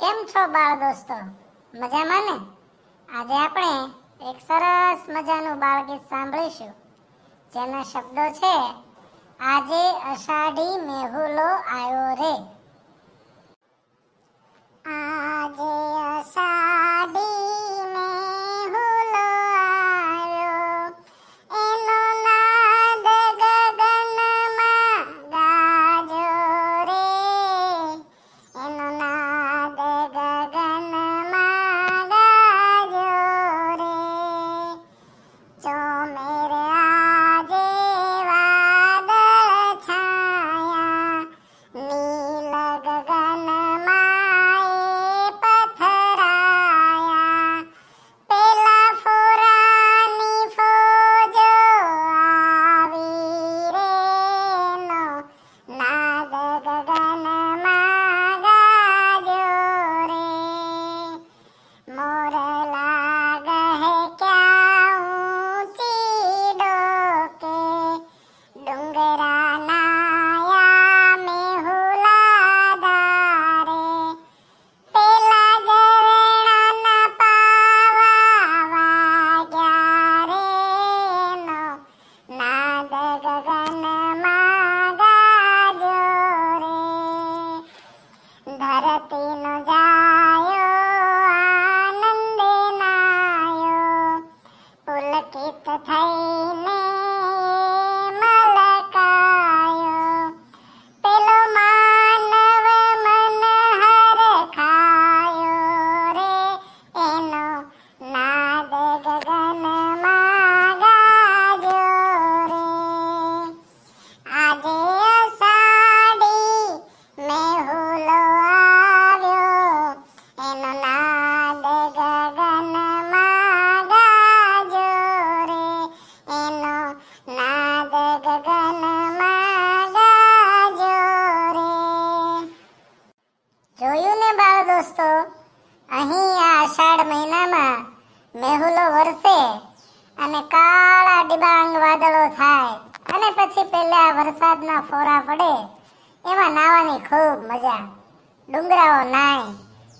કેમ છો બાળ દોસ્તો મજામાં ને આજે આપણે એક સરસ મજાનું બાળ ગીત સાંભળીશું જેના શબ્દો છે આજે અષાઢી મેહુલો આવ્યો રે keep the pain. મેહુલો વરસે અને કાળા ડિબાંગ વાદળો થાય અને પછી પહેલા વરસાદના ફોરા પડે એમાં નાવાની ખૂબ મજા ડુંગરાઓ નાય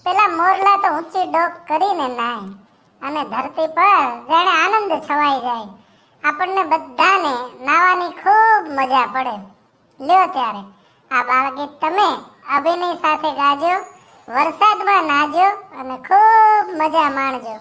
પેલા મોરલા તો ઊંચી ડોક કરીને નાય અને ધરતી પર જાણે આનંદ છવાઈ જાય આપણને બધાને નાવાની ખૂબ મજા પડે લ્યો ત્યારે આ બાળગીત તમે અભિનય સાથે ગાજો વરસાદમાં નાજો અને ખૂબ મજા માણજો